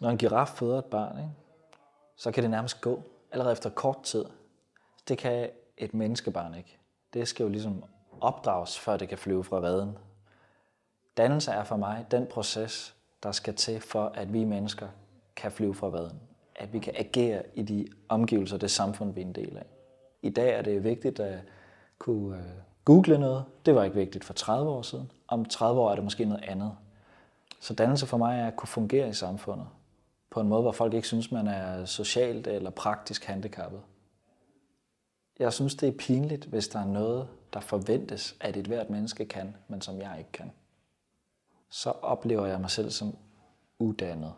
Når en giraf føder et barn, ikke? så kan det nærmest gå allerede efter kort tid. Det kan et menneskebarn ikke. Det skal jo ligesom opdrages, før det kan flyve fra vaden. Dannelse er for mig den proces, der skal til for, at vi mennesker kan flyve fra vaden. At vi kan agere i de omgivelser, det samfund, vi er en del af. I dag er det vigtigt at kunne øh, google noget. Det var ikke vigtigt for 30 år siden. Om 30 år er det måske noget andet. Så dannelse for mig er at kunne fungere i samfundet på en måde, hvor folk ikke synes, man er socialt eller praktisk handicappet. Jeg synes, det er pinligt, hvis der er noget, der forventes, at et hvert menneske kan, men som jeg ikke kan. Så oplever jeg mig selv som uddannet.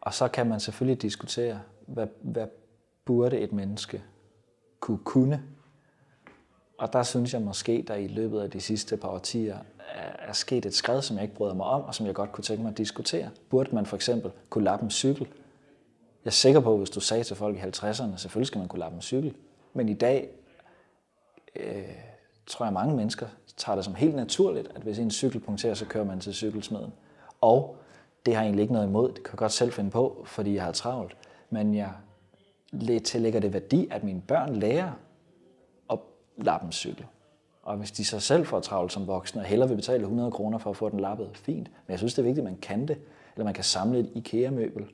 Og så kan man selvfølgelig diskutere, hvad, hvad burde et menneske kunne kunne. Og der synes jeg måske, der i løbet af de sidste par årtier er sket et skred, som jeg ikke bryder mig om, og som jeg godt kunne tænke mig at diskutere. Burde man for eksempel kunne lappe en cykel? Jeg er sikker på, at hvis du sagde til folk i 50'erne, selvfølgelig skal man kunne lappe en cykel. Men i dag øh, tror jeg, mange mennesker tager det som helt naturligt, at hvis en cykel punkterer, så kører man til cykelsmeden. Og det har jeg egentlig ikke noget imod. Det kan jeg godt selv finde på, fordi jeg har travlt. Men jeg tillægger det værdi, at mine børn lærer at lappe en cykel. Og hvis de sig selv får travlt som voksne og hellere vil betale 100 kroner for at få den lappet, fint. Men jeg synes, det er vigtigt, at man kan det. Eller man kan samle et IKEA-møbel.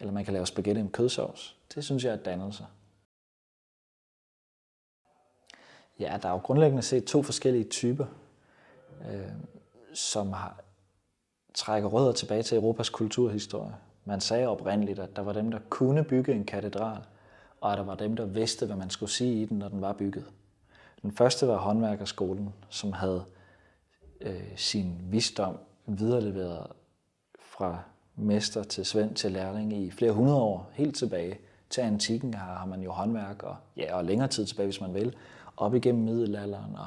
Eller man kan lave spaghetti med kødsovs. Det synes jeg er dannelse. Ja, der er jo grundlæggende set to forskellige typer, øh, som har, trækker rødder tilbage til Europas kulturhistorie. Man sagde oprindeligt, at der var dem, der kunne bygge en katedral, og at der var dem, der vidste, hvad man skulle sige i den, når den var bygget. Den første var håndværkerskolen, som havde øh, sin visdom videreleveret fra mester til svend til lærling i flere hundrede år, helt tilbage til antikken har, har man jo håndværk, og, ja, og længere tid tilbage, hvis man vil, op igennem middelalderen og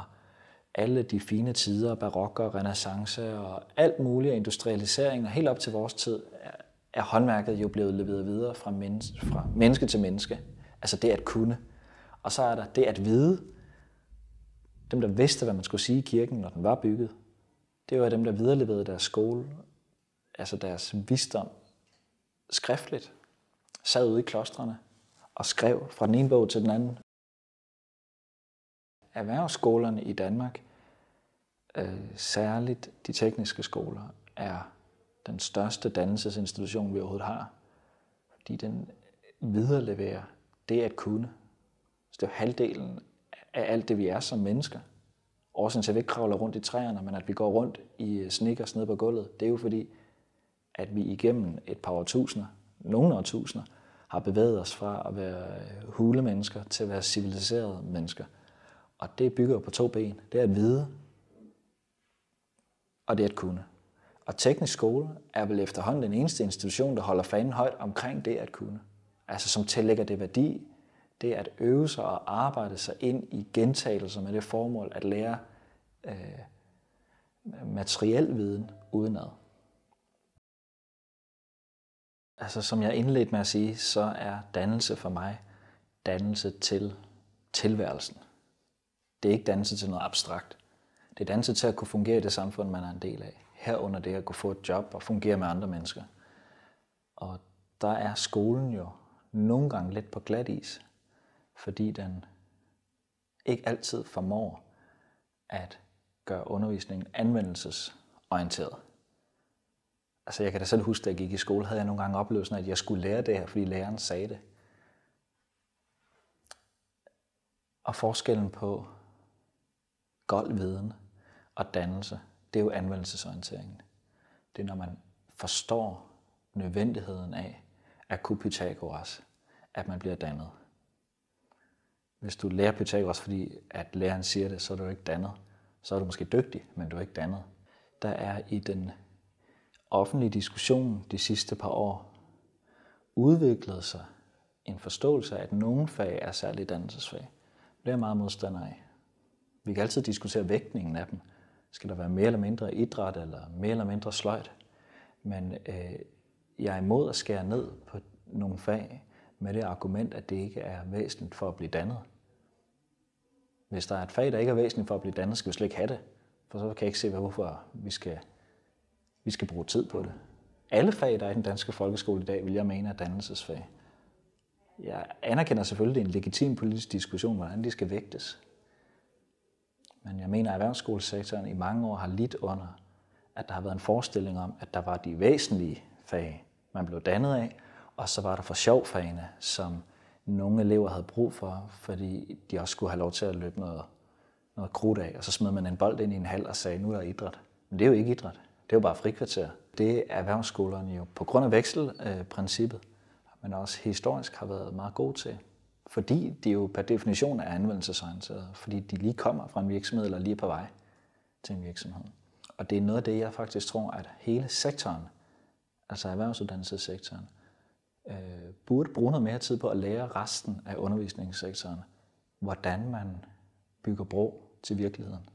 alle de fine tider, barok og renaissance og alt muligt, industrialisering og helt op til vores tid, er håndværket jo blevet leveret videre fra, menneske, fra menneske til menneske. Altså det at kunne. Og så er der det at vide, dem, der vidste, hvad man skulle sige i kirken, når den var bygget, det var dem, der viderelevede deres skole, altså deres visdom, skriftligt, sad ude i klostrene og skrev fra den ene bog til den anden. Erhvervsskolerne i Danmark, øh, særligt de tekniske skoler, er den største dannelsesinstitution, vi overhovedet har. Fordi den viderelever det at kunne. Så det er halvdelen af alt det, vi er som mennesker. Årsagen til, at vi ikke kravler rundt i træerne, men at vi går rundt i øh, sneakers nede på gulvet, det er jo fordi, at vi igennem et par årtusinder, nogle årtusinder, har bevæget os fra at være øh, hulemennesker til at være civiliserede mennesker. Og det bygger på to ben. Det er at vide, og det er at kunne. Og teknisk skole er vel efterhånden den eneste institution, der holder fanen højt omkring det at kunne. Altså som tillægger det værdi, det er at øve sig og arbejde sig ind i gentagelser med det formål at lære øh, materiel viden udenad. Altså som jeg indledte med at sige, så er dannelse for mig dannelse til tilværelsen. Det er ikke dannelse til noget abstrakt. Det er dannelse til at kunne fungere i det samfund, man er en del af. Herunder det at kunne få et job og fungere med andre mennesker. Og der er skolen jo nogle gange lidt på glat is, fordi den ikke altid formår at gøre undervisningen anvendelsesorienteret. Altså jeg kan da selv huske, da jeg gik i skole, havde jeg nogle gange oplevelsen at jeg skulle lære det her, fordi læreren sagde det. Og forskellen på gold viden og dannelse, det er jo anvendelsesorienteringen. Det er, når man forstår nødvendigheden af at kunne Pythagoras, at man bliver dannet hvis du lærer Pythagoras, fordi at læreren siger det, så er du ikke dannet. Så er du måske dygtig, men du er ikke dannet. Der er i den offentlige diskussion de sidste par år udviklet sig en forståelse af, at nogle fag er særligt dannelsesfag. Det er jeg meget modstander af. Vi kan altid diskutere vægtningen af dem. Skal der være mere eller mindre idræt, eller mere eller mindre sløjt? Men øh, jeg er imod at skære ned på nogle fag, med det argument, at det ikke er væsentligt for at blive dannet. Hvis der er et fag, der ikke er væsentligt for at blive dannet, skal vi slet ikke have det. For så kan jeg ikke se, hvorfor vi skal, vi skal bruge tid på det. Alle fag, der er i den danske folkeskole i dag, vil jeg mene er dannelsesfag. Jeg anerkender selvfølgelig, en legitim politisk diskussion, hvordan de skal vægtes. Men jeg mener, at erhvervsskolesektoren i mange år har lidt under, at der har været en forestilling om, at der var de væsentlige fag, man blev dannet af, og så var der for sjov fagene, som nogle elever havde brug for, fordi de også skulle have lov til at løbe noget, noget krudt af. Og så smed man en bold ind i en hal og sagde, nu er der idræt. Men det er jo ikke idræt. Det er jo bare frikvarter. Det er erhvervsskolerne jo på grund af vekselprincippet, men også historisk har været meget gode til. Fordi de jo per definition er anvendelsesorienterede. Fordi de lige kommer fra en virksomhed eller lige er på vej til en virksomhed. Og det er noget af det, jeg faktisk tror, at hele sektoren, altså erhvervsuddannelsessektoren, øh, burde bruge noget mere tid på at lære resten af undervisningssektoren, hvordan man bygger bro til virkeligheden.